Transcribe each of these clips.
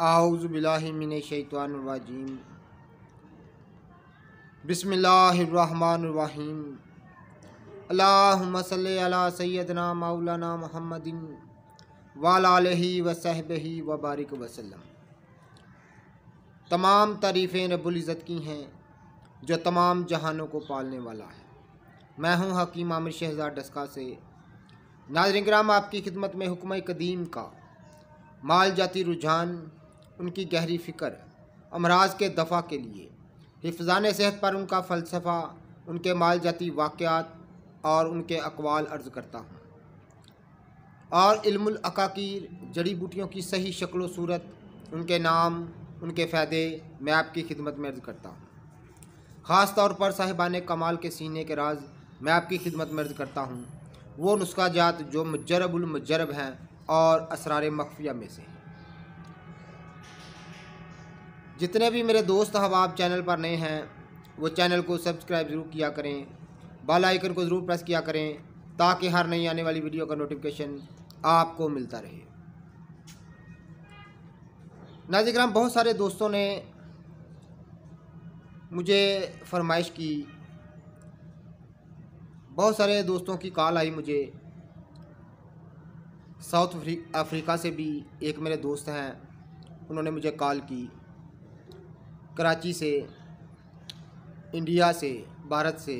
आउज़बिल्लिमिनशैतवानवाजीम बसमीम अल्लाम अला सैदना मौलाना महमदिन वाली वसहबी वबारक वसलम तमाम तारीफ़ें रबुल्ज़त की हैं जो तमाम जहानों को पालने वाला है मैं हूँ हकीम आमिर शहजाद डस्का से नाजरंग आपकी खिदमत में हुक्म कदीम का माल जाती रुझान उनकी गहरी फ़िक्र अमराज के दफ़ा के लिए हिफजान सेहत पर उनका फ़लसफ़ा उनके माल जाती वाक़ात और उनके अकवाल अर्ज़ करता हूँ और इल्मीर जड़ी बूटियों की सही शक्ल सूरत उनके नाम उनके फ़ायदे मैं आपकी खिदमत में अर्ज़ करता हूँ ख़ास तौर पर साहिबान कमाल के सीने के राज मैं आपकी खिदमत में अर्ज़ करता हूँ वो नुस्खा जात जो मजरबुलमजरब हैं और असरार मखफिया में से हैं जितने भी मेरे दोस्त हबाब चैनल पर नए हैं वो चैनल को सब्सक्राइब ज़रूर किया करें बाल आइकन को ज़रूर प्रेस किया करें ताकि हर नई आने वाली वीडियो का नोटिफिकेशन आपको मिलता रहे नाजिक्राम बहुत सारे दोस्तों ने मुझे फरमाइश की बहुत सारे दोस्तों की कॉल आई मुझे साउथ अफ्रीका से भी एक मेरे दोस्त हैं उन्होंने मुझे कॉल की कराची से इंडिया से भारत से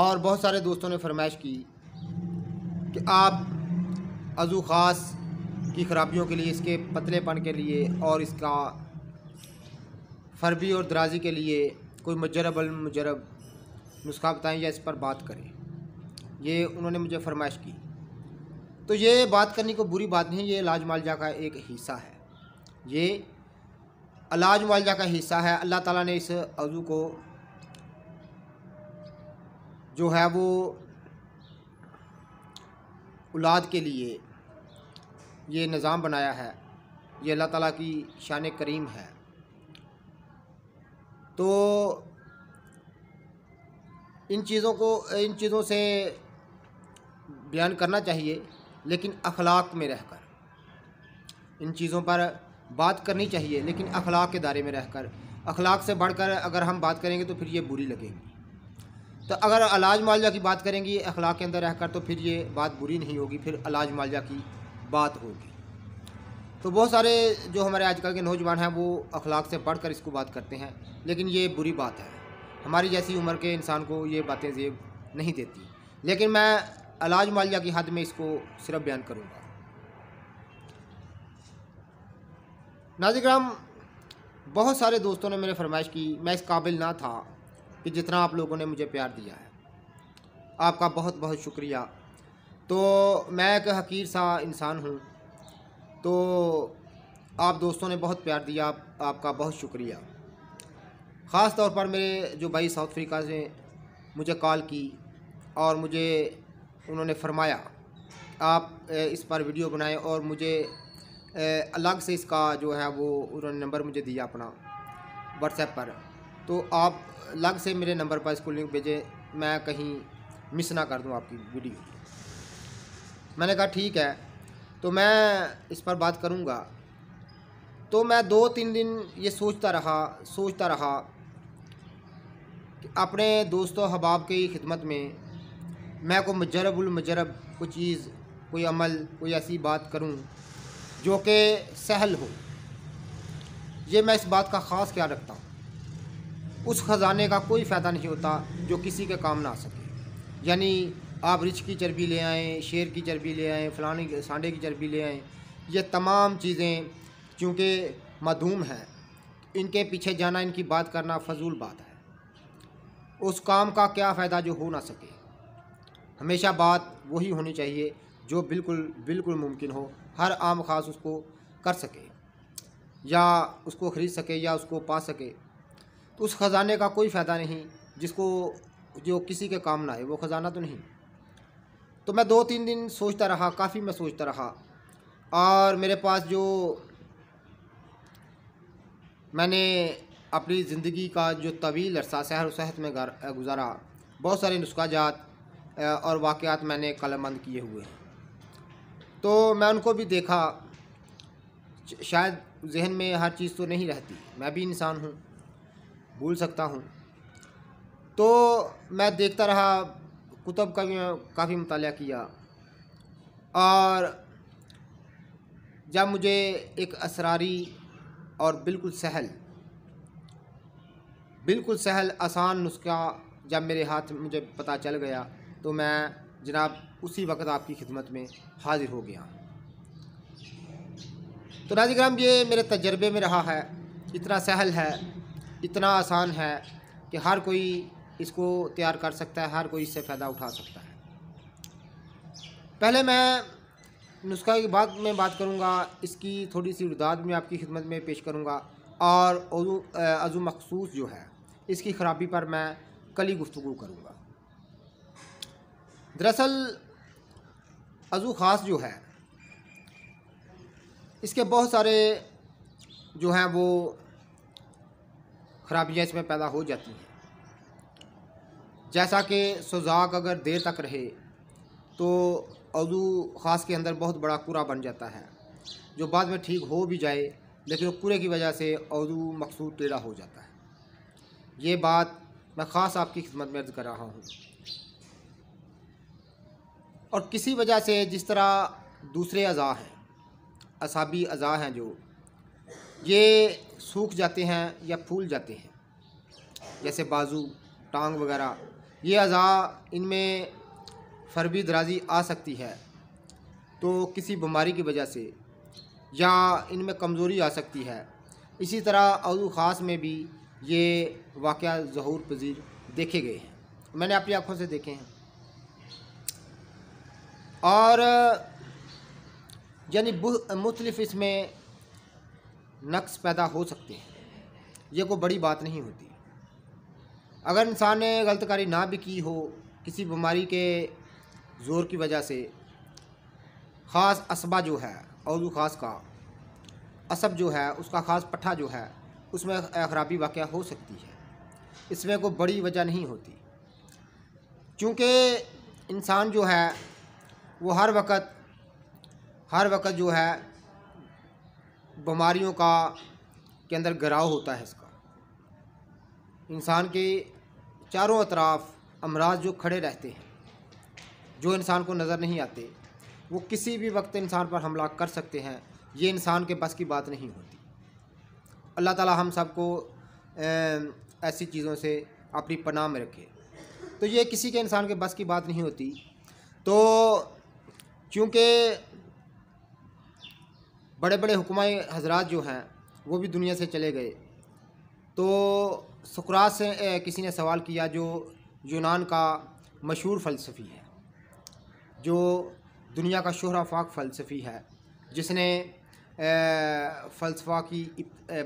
और बहुत सारे दोस्तों ने फरमाइश की कि आप अजू ख़ास की खराबियों के लिए इसके पतलेपन के लिए और इसका फरबी और दराजी के लिए कोई मजरब अलमजरब नुस्खा बताएं या इस पर बात करें ये उन्होंने मुझे फरमाइश की तो ये बात करने को बुरी बात नहीं ये लाजमालजा मालजा का एक हिस्सा है ये अलाज मुआवजा का हिस्सा है अल्लाह ताला ने इस अज़ू को जो है वो औलाद के लिए ये निज़ाम बनाया है ये अल्लाह ताला की शान करीम है तो इन चीज़ों को इन चीज़ों से बयान करना चाहिए लेकिन अखलाक में रहकर इन चीज़ों पर बात करनी चाहिए लेकिन अखलाक के दायरे में रहकर अखलाक से बढ़कर अगर हम बात करेंगे तो फिर ये बुरी लगेगी तो अगर अलाज मालजा की बात करेंगी अखलाक के अंदर रहकर तो फिर ये बात बुरी नहीं होगी फिर अलाज मालजा की बात होगी तो बहुत सारे जो हमारे आजकल के नौजवान हैं वो अखलाक से बढ़ इसको बात करते हैं लेकिन ये बुरी बात है हमारी जैसी उम्र के इंसान को ये बातें जेब नहीं देती लेकिन मैं अलाज मालजा की हद में इसको सिर्फ बयान करूँगा नाजिग्राम बहुत सारे दोस्तों ने मेरे फरमाइश की मैं इस काबिल ना था कि जितना आप लोगों ने मुझे प्यार दिया है आपका बहुत बहुत शुक्रिया तो मैं एक हकीर सा इंसान हूँ तो आप दोस्तों ने बहुत प्यार दिया आप, आपका बहुत शुक्रिया ख़ास तौर पर मेरे जो भाई साउथ अफ्रीका से मुझे कॉल की और मुझे उन्होंने फरमाया आप इस पर वीडियो बनाएं और मुझे अलग से इसका जो है वो उन्होंने नंबर मुझे दिया अपना व्हाट्सएप पर तो आप अलग से मेरे नंबर पर इसको लिंक भेजें मैं कहीं मिस ना कर दूँ आपकी वीडियो मैंने कहा ठीक है तो मैं इस पर बात करूँगा तो मैं दो तीन दिन ये सोचता रहा सोचता रहा कि अपने दोस्तों हबाब की खिदमत में मैं को मजरब कोई चीज़ कोई अमल कोई ऐसी बात करूं जो कि सहल हो ये मैं इस बात का ख़ास ख्याल रखता हूँ उस ख़जाने का कोई फ़ायदा नहीं होता जो किसी के काम ना आ सके यानी आप रिछ की चर्बी ले आएँ शेर की चर्बी ले आएँ फलानी सांडे की चर्बी ले आएँ ये तमाम चीज़ें चूँकि मधूम हैं इनके पीछे जाना इनकी बात करना फजूल बात है उस काम का क्या फ़ायदा जो हो ना सके हमेशा बात वही होनी चाहिए जो बिल्कुल बिल्कुल मुमकिन हो हर आम खास उसको कर सके या उसको ख़रीद सके या उसको पा सके तो उस ख़ज़ाने का कोई फ़ायदा नहीं जिसको जो किसी के काम ना आए वो ख़ज़ाना तो नहीं तो मैं दो तीन दिन सोचता रहा काफ़ी मैं सोचता रहा और मेरे पास जो मैंने अपनी ज़िंदगी का जो तवील अरसा सहर सहत में गुज़ारा बहुत सारे नुस्खाजात और वाक़ात मैंने कलमंद किए हुए हैं तो मैं उनको भी देखा शायद जहन में हर चीज़ तो नहीं रहती मैं भी इंसान हूँ भूल सकता हूँ तो मैं देखता रहा कुतुब का भी काफ़ी मुताल किया और जब मुझे एक असरारी और बिल्कुल सहल बिल्कुल सहल आसान नुस्खा जब मेरे हाथ मुझे पता चल गया तो मैं जनाब उसी वक्त आपकी खिदमत में हाजिर हो गया तो ग्राम ये मेरे तजर्बे में रहा है इतना सहल है इतना आसान है कि हर कोई इसको तैयार कर सकता है हर कोई इससे फ़ायदा उठा सकता है पहले मैं नुस्खा की बात में बात करूँगा इसकी थोड़ी सी रुदाद में आपकी खिदमत में पेश करूँगा और अजु मखसूस जो है इसकी ख़राबी पर मैं कली गुफ्तु करूँगा दरअसल अज़ू ख़ास जो है इसके बहुत सारे जो हैं वो खराबियाँ इसमें पैदा हो जाती हैं जैसा कि सुजाक अगर देर तक रहे तो अज़ू ख़ास के अंदर बहुत बड़ा कूड़ा बन जाता है जो बाद में ठीक हो भी जाए लेकिन वो कूड़े की वजह से अज़ू मकसूद टेढ़ा हो जाता है ये बात मैं ख़ास आपकी खिदमत में अर्ज़ कर रहा हूँ और किसी वजह से जिस तरह दूसरे अज़ा हैं असाबी अज़ा हैं जो ये सूख जाते हैं या फूल जाते हैं जैसे बाजू टांग वगैरह ये अज़ा इनमें फरबी दराजी आ सकती है तो किसी बीमारी की वजह से या इनमें कमज़ोरी आ सकती है इसी तरह अवजू ख़ास में भी ये वाक़ जहूर पजीर देखे गए हैं मैंने अपनी आँखों से देखे हैं और यानी मुख्तलिफ इसमें नक्स पैदा हो सकते हैं ये कोई बड़ी बात नहीं होती अगर इंसान ने गलतकारी ना भी की हो किसी बीमारी के ज़ोर की वजह से ख़ास असबा जो है और ख़ास का असब जो है उसका ख़ास पट्ठा जो है उसमें खराबी वाक़ हो सकती है इसमें कोई बड़ी वजह नहीं होती क्योंकि इंसान जो है वो हर वक्त हर वक्त जो है बीमारियों का के अंदर घराव होता है इसका इंसान के चारों अतराफ अमराज जो खड़े रहते हैं जो इंसान को नज़र नहीं आते वो किसी भी वक्त इंसान पर हमला कर सकते हैं ये इंसान के बस की बात नहीं होती अल्लाह ताला हम सबको ऐसी चीज़ों से अपनी पनाह में रखे तो ये किसी के इंसान के बस की बात नहीं होती तो क्योंकि बड़े बड़े हुक्मा हजरात जो हैं वो भी दुनिया से चले गए तो सुकरात से ए, किसी ने सवाल किया जो यूनान का मशहूर फ़लसफ़ी है जो दुनिया का शहरा फाक फ़लसफ़ी है जिसने फ़लसफ़ा की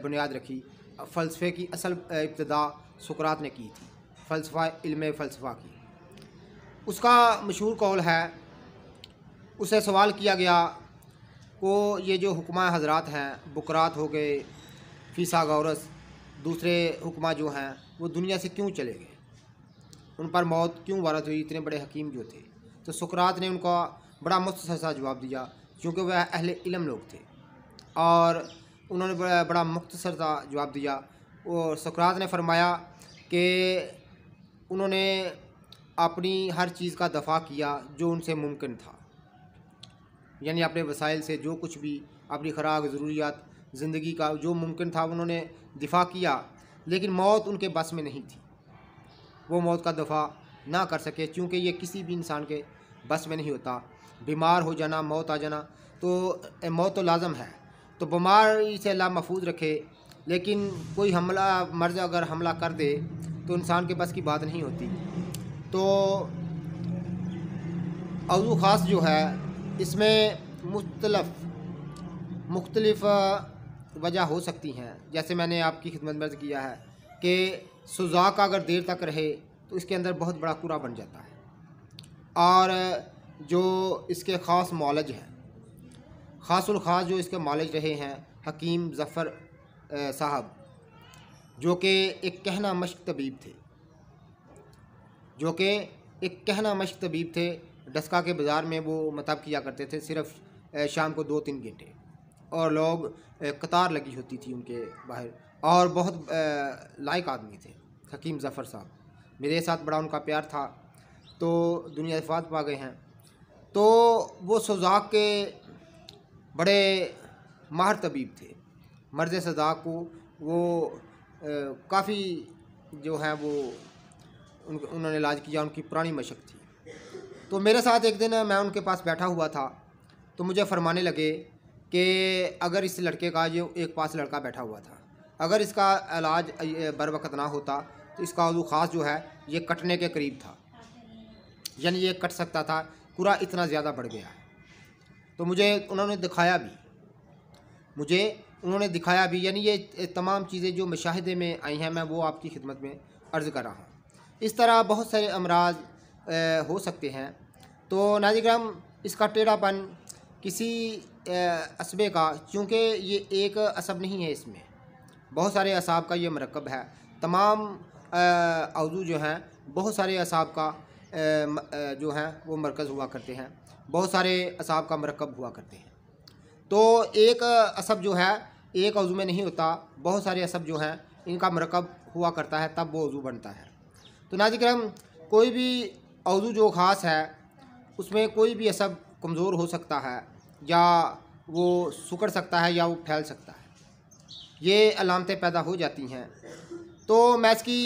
बुनियाद रखी फ़लसफ़े की असल इब्तदा सुकरात ने की थी फ़लसफ़ा इल्म फ़लसफ़ा की उसका मशहूर कौल है उसे सवाल किया गया को ये जो हुक्मा हजरात हैं बकरात हो गए फीसा गौरस दूसरे हुक्मा जो हैं वो दुनिया से क्यों चले गए उन पर मौत क्यों वारत हुई इतने बड़े हकीम जो थे तो सुकरात ने उनका बड़ा मुख्तर सा जवाब दिया क्योंकि वह अहले इलम लोग थे और उन्होंने बड़ा, बड़ा मुख्तसर सा जवाब दिया और सुकरात ने फरमाया कि उन्होंने अपनी हर चीज़ का दफा किया जो उनसे मुमकिन था यानी अपने वसाइल से जो कुछ भी अपनी खुराक ज़रूरियात ज़िंदगी का जो मुमकिन था उन्होंने दिफा किया लेकिन मौत उनके बस में नहीं थी वो मौत का दफा ना कर सके क्योंकि ये किसी भी इंसान के बस में नहीं होता बीमार हो जाना मौत आ जाना तो मौत तो लाजम है तो बीमार से अल्लाह महफूज रखे लेकिन कोई हमला मर्ज अगर हमला कर दे तो इंसान के बस की बात नहीं होती तो अवजू ख़ास जो है इसमें मुख्तलफ मुख्तलफ वजह हो सकती हैं जैसे मैंने आपकी खिदमत मर्ज किया है कि सुजा का अगर देर तक रहे तो इसके अंदर बहुत बड़ा कूड़ा बन जाता है और जो इसके ख़ास मालज हैं खासुल ख़ास जो इसके मालज रहे हैं हकीम जफ़र साहब जो कि एक कहना मश्क तबीब थे जो कि एक कहना मश्क तबीब थे डस्का के बाज़ार में वो मतलब किया करते थे सिर्फ शाम को दो तीन घंटे और लोग कतार लगी होती थी उनके बाहर और बहुत लायक आदमी थे हकीम जफ़र साहब मेरे साथ बड़ा उनका प्यार था तो दुनिया अफवाद पा गए हैं तो वो सजाक के बड़े माहर तबीब थे मर्ज सजाक को वो काफ़ी जो है वो उन्होंने इलाज किया उनकी पुरानी मशक थी तो मेरे साथ एक दिन मैं उनके पास बैठा हुआ था तो मुझे फरमाने लगे कि अगर इस लड़के का जो एक पास लड़का बैठा हुआ था अगर इसका इलाज बर वक्त ना होता तो इसका उदू ख़ास जो है ये कटने के करीब था यानी ये कट सकता था कुरा इतना ज़्यादा बढ़ गया तो मुझे उन्होंने दिखाया भी मुझे उन्होंने दिखाया भी यानी ये तमाम चीज़ें जो मशाहदे में आई हैं मैं वो आपकी खिदमत में अर्ज़ कर रहा हूँ इस तरह बहुत सारे अमराज हो सकते हैं तो नाजिक्राम इसका टेढ़ापन किसी असबे का चूँकि ये एक असब नहीं है इसमें बहुत सारे असाब का ये मरकब है तमाम अवजू जो हैं बहुत सारे असाब का जो हैं वो मरकज़ हुआ करते हैं बहुत सारे असाब का मरकब हुआ करते हैं तो एक असब जो है एक अवजू में नहीं होता बहुत सारे असब जो हैं इनका मरकब हुआ करता है तब वो अवजू बनता है तो नाजिक्रम कोई भी अवजू जो ख़ास है उसमें कोई भी असब कमज़ोर हो सकता है या वो सुकड़ सकता है या वो फैल सकता है ये अलामतें पैदा हो जाती हैं तो मैं इसकी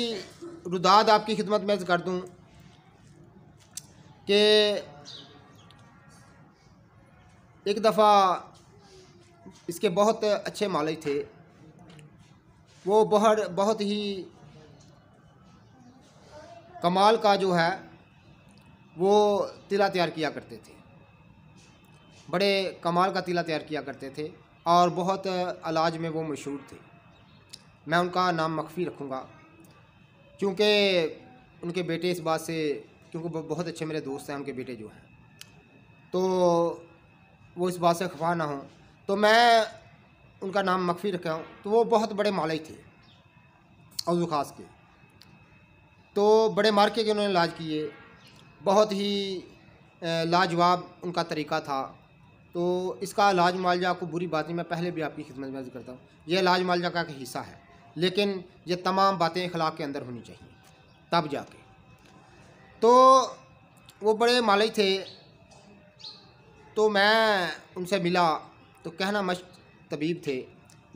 रुदाद आपकी खिदमत में कर दूँ कि एक दफ़ा इसके बहुत अच्छे मालिक थे वो बहुत बहुत ही कमाल का जो है वो तिला तैयार किया करते थे बड़े कमाल का तिला तैयार किया करते थे और बहुत अलाज में वो मशहूर थे मैं उनका नाम मख्फी रखूँगा क्योंकि उनके बेटे इस बात से क्योंकि बहुत अच्छे मेरे दोस्त हैं उनके बेटे जो हैं तो वो इस बात से खफा ना हों तो मैं उनका नाम मख्फी रखा हूँ तो वो बहुत बड़े मालिक थे अवजू खास के तो बड़े मार्के के उन्होंने इलाज किए बहुत ही लाजवाब उनका तरीका था तो इसका लाज मालजा को बुरी बात नहीं मैं पहले भी आपकी खिदमत में करता हूँ यह लाज मुआलजा का एक हिस्सा है लेकिन ये तमाम बातें अखलाक के अंदर होनी चाहिए तब जाके तो वो बड़े मालई थे तो मैं उनसे मिला तो कहना मश तबीब थे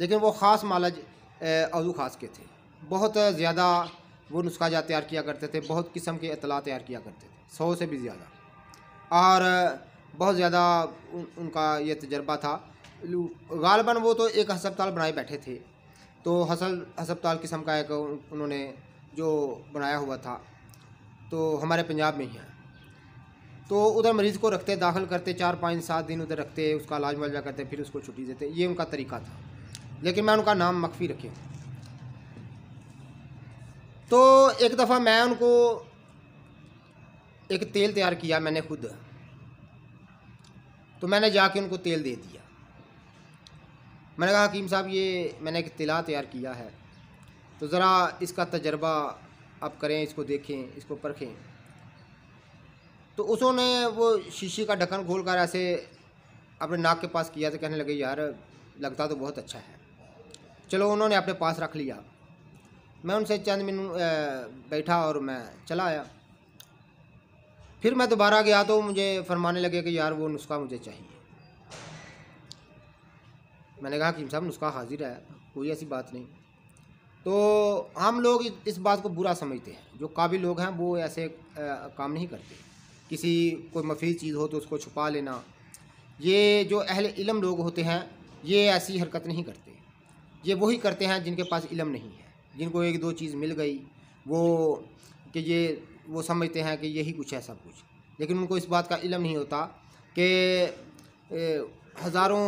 लेकिन वो ख़ास मालज अवजू खास के थे बहुत ज़्यादा वो नुस्खा जा तैयार किया करते थे बहुत किस्म के अतला तैयार किया करते थे सौ से भी ज़्यादा और बहुत ज़्यादा उन, उनका ये तजर्बा था गालबन वो तो एक हस्पताल बनाए बैठे थे तो हसल हस्पताल किस्म का एक उन्होंने जो बनाया हुआ था तो हमारे पंजाब में ही है तो उधर मरीज़ को रखते दाखिल करते चार पाँच सात दिन उधर रखते उसका इलाज मुआवजा करते फिर उसको छुट्टी देते ये उनका तरीका था लेकिन मैं उनका नाम मख्फी रखे तो एक दफ़ा मैं उनको एक तेल तैयार किया मैंने खुद तो मैंने जाके उनको तेल दे दिया मैंने कहा हकीम साहब ये मैंने एक तिला तैयार किया है तो ज़रा इसका तजर्बा आप करें इसको देखें इसको परखें तो उसने वो शीशी का ढक्कन खोल कर ऐसे अपने नाक के पास किया तो कहने लगे यार लगता तो बहुत अच्छा है चलो उन्होंने अपने पास रख लिया मैं उनसे चंद मिनट बैठा और मैं चला आया फिर मैं दोबारा गया तो मुझे फरमाने लगे कि यार वो नुस्खा मुझे चाहिए मैंने कहा कि साहब नुस्खा हाजिर है कोई ऐसी बात नहीं तो हम लोग इस बात को बुरा समझते हैं जो काबिल लोग हैं वो ऐसे काम नहीं करते किसी कोई मफीद चीज़ हो तो उसको छुपा लेना ये जो अहल इलम लोग होते हैं ये ऐसी हरकत नहीं करते ये वही करते हैं जिनके पास इलम नहीं है जिनको एक दो चीज़ मिल गई वो कि ये वो समझते हैं कि यही कुछ है सब कुछ लेकिन उनको इस बात का इलम नहीं होता कि हज़ारों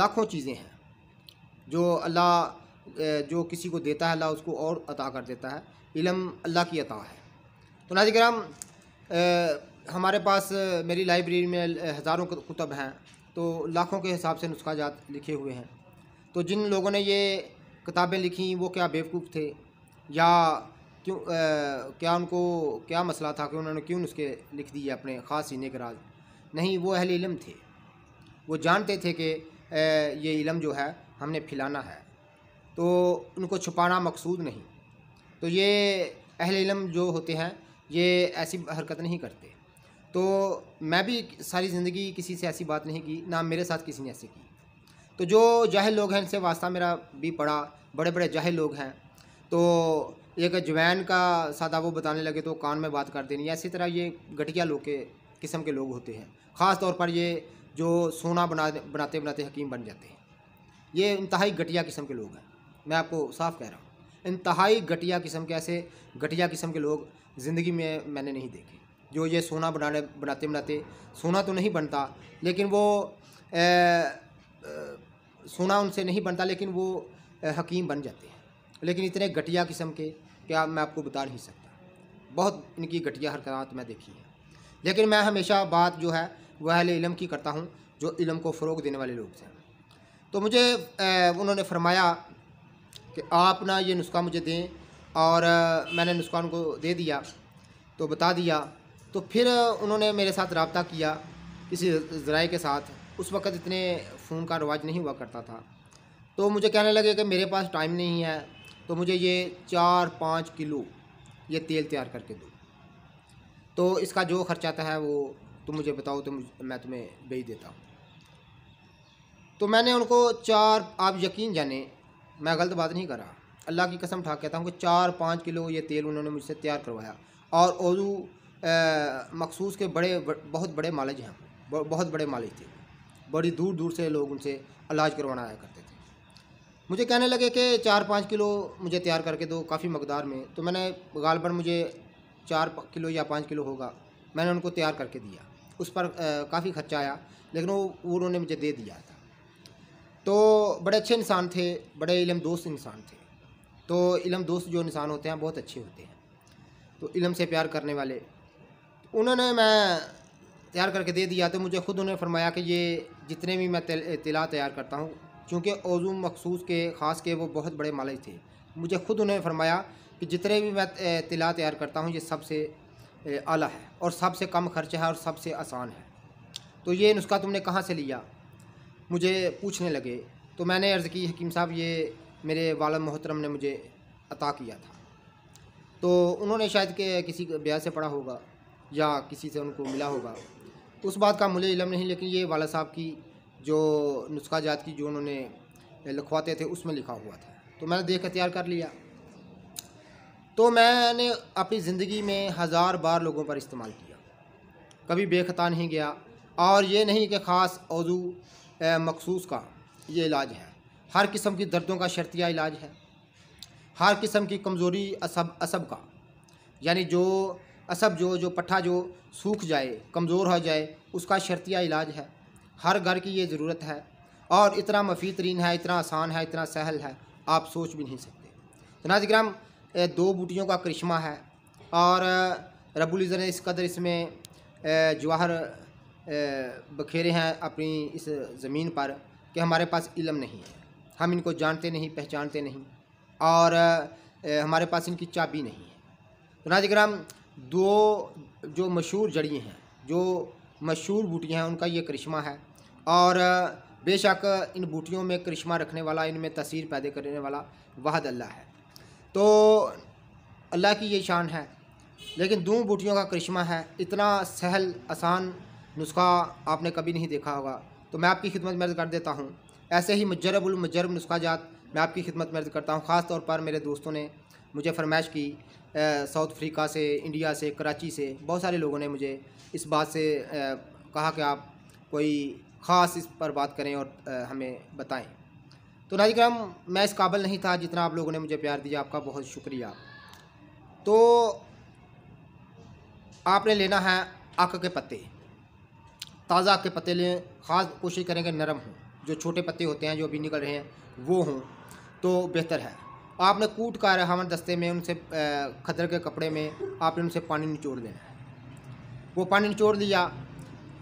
लाखों चीज़ें हैं जो अल्लाह जो किसी को देता है अल्लाह उसको और अता कर देता है इलम अल्लाह की अता है तो नाजिक राम हमारे पास मेरी लाइब्रेरी में हज़ारों कुतब हैं तो लाखों के हिसाब से नुस्खा जात लिखे हुए हैं तो जिन लोगों ने ये किताबें लिखीं वो क्या बेवकूफ़ थे या क्यों आ, क्या उनको क्या मसला था कि उन्होंने क्यों उसके लिख दिए अपने ख़ास सीने के राज नहीं वो अहल इलम थे वो जानते थे कि ये इलम जो है हमने फैलाना है तो उनको छुपाना मकसूद नहीं तो ये अहल इलम जो होते हैं ये ऐसी हरकत नहीं करते तो मैं भी सारी ज़िंदगी किसी से ऐसी बात नहीं की ना मेरे साथ किसी ने ऐसी की तो जो जाहिर लोग हैं इनसे वास्ता मेरा भी पड़ा बड़े बड़े जाहिर लोग हैं तो एक जवैन का सादा वो बताने लगे तो कान में बात कर देनी ऐसी तरह ये घटिया लोग के किस्म के लोग होते हैं ख़ास तौर पर ये जो सोना बना बनाते बनाते हकीम बन जाते हैं ये इंतहाई घटिया किस्म के लोग हैं मैं आपको साफ कह रहा हूँ इंतहाई घटिया किस्म के ऐसे घटिया किस्म के लोग ज़िंदगी में मैंने नहीं देखे जो ये सोना बनाने बनाते बनाते सोना तो नहीं बनता लेकिन वो ए, ए, सोना उनसे नहीं बनता लेकिन वो हकीम बन जाते हैं लेकिन इतने घटिया किस्म के क्या मैं आपको बता नहीं सकता बहुत इनकी घटिया हरकत मैं देखी है लेकिन मैं हमेशा बात जो है वह अहल इलम की करता हूँ जो इलम को फ़रोग देने वाले लोग हैं तो मुझे उन्होंने फरमाया कि आप ना ये नुस्खा मुझे दें और मैंने नुस्खा उनको दे दिया तो बता दिया तो फिर उन्होंने मेरे साथ रबता किया किसी ज़राए के साथ उस वक़्त इतने फ़ोन का रवाज नहीं हुआ करता था तो मुझे कहने लगे कि मेरे पास टाइम नहीं है तो मुझे ये चार पाँच किलो ये तेल तैयार करके दो तो इसका जो ख़र्चा आता है वो तुम मुझे बताओ तो मैं तुम्हें भेज देता हूँ तो मैंने उनको चार आप यकीन जाने मैं गलत बात नहीं कर रहा अल्लाह की कसम ठाक कहता हूँ कि चार पाँच किलो ये तेल उन्होंने मुझसे तैयार करवाया और उर्दू मखसूस के बड़े बहुत बड़े मालिज हैं बहुत बड़े मालिज थे बड़ी दूर दूर से लोग उनसे इलाज करवाना आया करते मुझे कहने लगे कि चार पाँच किलो मुझे तैयार करके दो काफ़ी मकदार में तो मैंने गालबन मुझे चार किलो या पाँच किलो होगा मैंने उनको तैयार करके दिया उस पर काफ़ी खर्चा आया लेकिन वो उन्होंने मुझे दे दिया था तो बड़े अच्छे इंसान थे बड़े इलम दोस्त इंसान थे तो इलम दोस्त जो इंसान होते हैं बहुत अच्छे होते हैं तो इलम से प्यार करने वाले उन्होंने मैं तैयार करके दे दिया तो मुझे ख़ुद उन्होंने फरमाया कि ये जितने भी मैं तिला तैयार करता हूँ चूँकि ओजू मखसूस के ख़ास के वो बहुत बड़े मालिक थे मुझे ख़ुद उन्होंने फरमाया कि जितने भी मैं तिला तैयार करता हूँ ये सबसे आला है और सबसे कम खर्चा है और सबसे आसान है तो ये नुस्खा तुमने कहाँ से लिया मुझे पूछने लगे तो मैंने अर्ज़ की हकीम साहब ये मेरे वाल मोहतरम ने मुझे अता किया था तो उन्होंने शायद के किसी ब्याह से पढ़ा होगा या किसी से उनको मिला होगा उस बात का मुझे इलम नहीं लेकिन ये वाला साहब की जो नुस्खा जात की जो उन्होंने लिखवाते थे उसमें लिखा हुआ था तो मैंने देख तैयार कर लिया तो मैंने अपनी ज़िंदगी में हज़ार बार लोगों पर इस्तेमाल किया कभी बेखता नहीं गया और ये नहीं कि ख़ास उजू मखसूस का ये इलाज है हर किस्म की दर्दों का शर्तिया इलाज है हर किस्म की कमज़ोरी असब असब का यानी जो असब जो जो पट्ठा जो सूख जाए कमज़ोर हो जाए उसका शर्तिया इलाज है हर घर की ये ज़रूरत है और इतना मफी तरीन है इतना आसान है इतना सहल है आप सोच भी नहीं सकते तो नाजिक्राम दो बूटियों का करिश्मा है और रबुल ने इस कदर इसमें जवाहर बखेरे हैं अपनी इस ज़मीन पर कि हमारे पास इलम नहीं है हम इनको जानते नहीं पहचानते नहीं और हमारे पास इनकी चाबी नहीं है तो नाजिक्राम दो जो मशहूर जड़ी हैं जो मशहूर बूटियाँ हैं उनका ये करिश्मा है और बेशक इन बूटियों में करिश्मा रखने वाला इनमें तस्वीर पैदा करने वाला वाहद अल्लाह है तो अल्लाह की ये शान है लेकिन दो बूटियों का करिश्मा है इतना सहल आसान नुस्खा आपने कभी नहीं देखा होगा तो मैं आपकी खिदमत मर्ज कर देता हूँ ऐसे ही मजरबुलमजरब नुस्खा जात मैं आपकी खिदमत मर्ज करता हूँ ख़ास तौर पर मेरे दोस्तों ने मुझे फरमाइश की साउथ अफ्रीका से इंडिया से कराची से बहुत सारे लोगों ने मुझे इस बात से आ, कहा कि आप कोई ख़ास इस पर बात करें और हमें बताएं तो नाजिक्राम मैं इस काबिल नहीं था जितना आप लोगों ने मुझे प्यार दिया आपका बहुत शुक्रिया तो आपने लेना है आक के पत्ते ताज़ा के पत्ते लें ख़ास कोशिश करें कि नरम हों जो छोटे पत्ते होते हैं जो अभी निकल रहे हैं वो हों तो बेहतर है आपने कूट कर हमन दस्ते में उनसे खदर के कपड़े में आपने उनसे पानी निचोड़ देना वो पानी निचोड़ दिया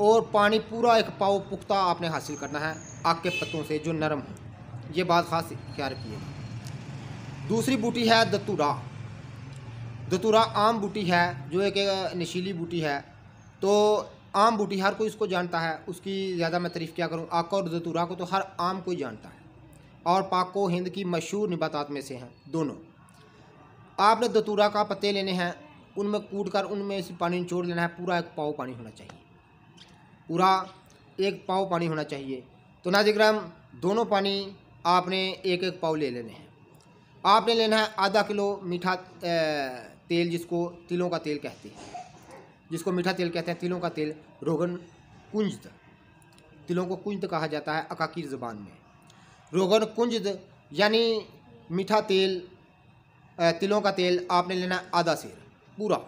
और पानी पूरा एक पाव पुख्ता आपने हासिल करना है आग के पत्तों से जो नरम हो ये बात खास ख्याल रखिए दूसरी बूटी है दतूरा दतूरा आम बूटी है जो एक नशीली बूटी है तो आम बूटी हर कोई इसको जानता है उसकी ज़्यादा मैं तारीफ़ क्या करूँ आका और दतूरा को तो हर आम कोई जानता है और पाको हिंद की मशहूर निबातात में से हैं दोनों आपने दतूरा का पत्ते लेने हैं उनमें कूट कर उनमें से पानी निचोड़ लेना है पूरा एक पाव पानी होना चाहिए पूरा एक पाव पानी होना चाहिए तो नाजिग्राम दोनों पानी आपने एक एक पाव ले लेने हैं आपने लेना है आधा किलो मीठा तेल जिसको तिलों का तेल कहते हैं जिसको मीठा तेल कहते हैं तिलों का तेल रोगन कुंजद तिलों को कुंजद कहा जाता है अकाकी ज़बान में रोगन कुंजद यानी मीठा तेल तिलों का तेल आपने लेना है आधा सेर पूरा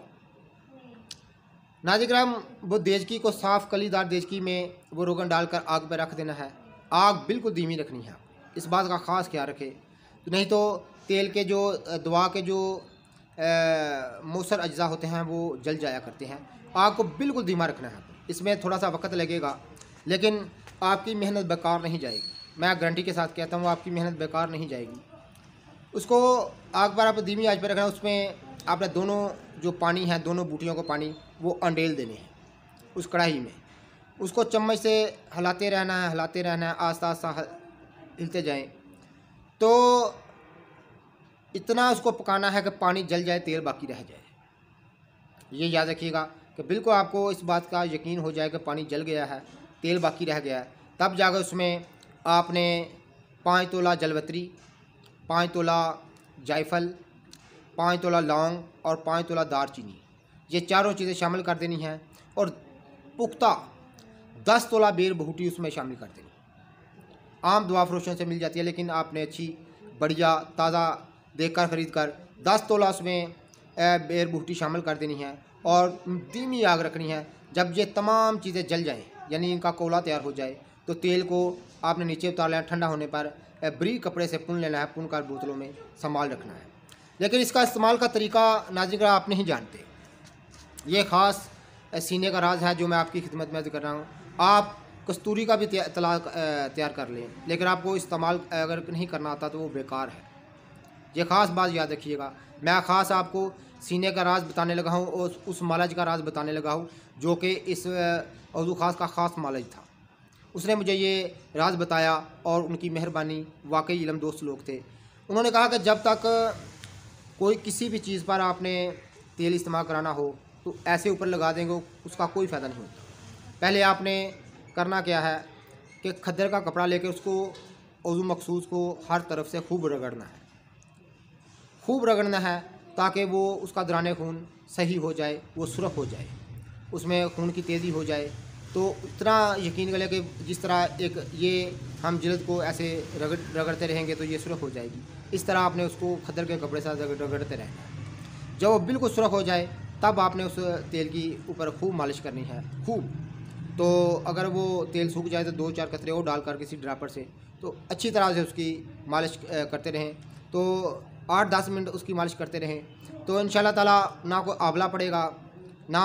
राम वो देजकी को साफ कलीदार देजकी में वो रोगन डालकर आग पर रख देना है आग बिल्कुल धीमी रखनी है इस बात का ख़ास ख्याल रखे नहीं तो तेल के जो दवा के जो मौसर अज्जा होते हैं वो जल जाया करते हैं आग को बिल्कुल धीमा रखना है इसमें थोड़ा सा वक्त लगेगा लेकिन आपकी मेहनत बेकार नहीं जाएगी मैं गारंटी के साथ कहता हूँ आपकी मेहनत बेकार नहीं जाएगी उसको आग पर आप धीमी आज पर रखना उसमें आपने दोनों जो पानी है दोनों बूटियों को पानी वो अंडेल देने हैं उस कढ़ाई में उसको चम्मच से हलाते रहना है हलाते रहना है आस्ता आस्ता हिलते जाएं तो इतना उसको पकाना है कि पानी जल जाए तेल बाकी रह जाए ये याद रखिएगा कि बिल्कुल आपको इस बात का यकीन हो जाए कि पानी जल गया है तेल बाकी रह गया है तब जाकर उसमें आपने पाँच तोला जलवतरी पाँच तोला जायफल पाँच तोला लौंग और पाँच तोला दार चीनी ये चारों चीज़ें शामिल कर देनी हैं और पुख्ता दस तोला बेर बहूटी उसमें शामिल कर देनी आम दुआ फरोशों से मिल जाती है लेकिन आपने अच्छी बढ़िया ताज़ा देख कर ख़रीद कर दस तोला उसमें बेर बहूटी शामिल कर देनी है और धीमी आग रखनी है जब ये तमाम चीज़ें जल जाएँ यानी इनका कोला तैयार हो जाए तो तेल को आपने नीचे उतार लेना ठंडा होने पर ब्री कपड़े से पुन लेना है पुन कर बोतलों में संभाल रखना है लेकिन इसका इस्तेमाल का तरीका नाजिक आप नहीं जानते ये ख़ास सीने का राज है जो मैं आपकी खिदमत में कर रहा हूँ आप कस्तूरी का भी तैयार कर लें लेकिन आपको इस्तेमाल अगर नहीं करना आता तो वो बेकार है ये ख़ास बात याद रखिएगा मैं ख़ास आपको सीने का राज बताने लगा हूँ और उस मालज का राज बताने लगा हूँ जो कि इस अवजू ख़ास का ख़ास मालज था उसने मुझे ये राज बताया और उनकी मेहरबानी वाकई इलम दोस्त लोग थे उन्होंने कहा कि जब तक कोई किसी भी चीज़ पर आपने तेल इस्तेमाल कराना हो तो ऐसे ऊपर लगा देंगे उसका कोई फ़ायदा नहीं होता पहले आपने करना क्या है कि खद्दर का कपड़ा लेकर उसको उजू मखसूस को हर तरफ से खूब रगड़ना है खूब रगड़ना है ताकि वो उसका दरान खून सही हो जाए वो सुरख हो जाए उसमें खून की तेज़ी हो जाए तो इतना यकीन करें कि जिस तरह एक ये हम जल्द को ऐसे रगड़ रगड़ते रहेंगे तो ये सुरख हो जाएगी इस तरह आपने उसको खदर के कपड़े साथ रगड़ते रहना जब वो बिल्कुल सुरख हो जाए तब आपने उस तेल की ऊपर खूब मालिश करनी है खूब तो अगर वो तेल सूख जाए तो दो चार कतरे और डालकर किसी ड्रापर से तो अच्छी तरह से उसकी मालिश करते रहें तो आठ दस मिनट उसकी मालिश करते रहें तो इन ताला ना कोई आंवला पड़ेगा ना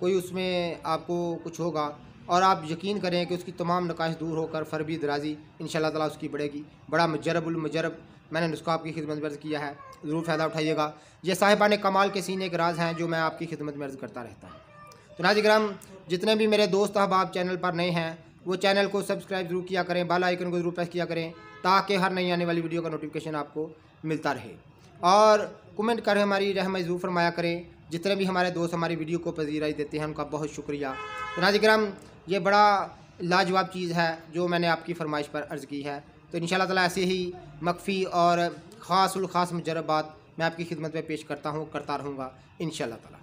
कोई उसमें आपको कुछ होगा और आप यकीन करें कि उसकी तमाम नकाश दूर होकर फरबी दराजी इन ताला उसकी बढ़ेगी बड़ा मजरबुलमजरब मैंने नुस्खा आपकी खिदमत में अर्ज़ किया है ज़रूर फ़ायदा उठाइएगा ये साहिबान कमाल के सीने एक राज हैं जो मैं आपकी खिदमत में अर्ज़ करता रहता हूँ तो राम जितने भी मेरे दोस्त अहबाब चैनल पर नए हैं वो चैनल को सब्सक्राइब ज़रूर किया करें बाल आइकन को ज़रूर प्रेस किया करें ताकि हर नई आने वाली वीडियो का नोटिफिकेशन आपको मिलता रहे और कमेंट करें हमारी रहम जरूर फरमाया करें जितने भी हमारे दोस्त हमारी वीडियो को पजीराई देते हैं उनका बहुत शुक्रिया तो नाजिक्राम ये बड़ा लाजवाब चीज़ है जो मैंने आपकी फरमाइश पर अर्ज़ की है तो इन ताला ऐसे ही मख्फ़ी और ख़ास खास मुजरबात मैं आपकी खिदमत में पेश करता हूँ करता रहूँगा इन शाला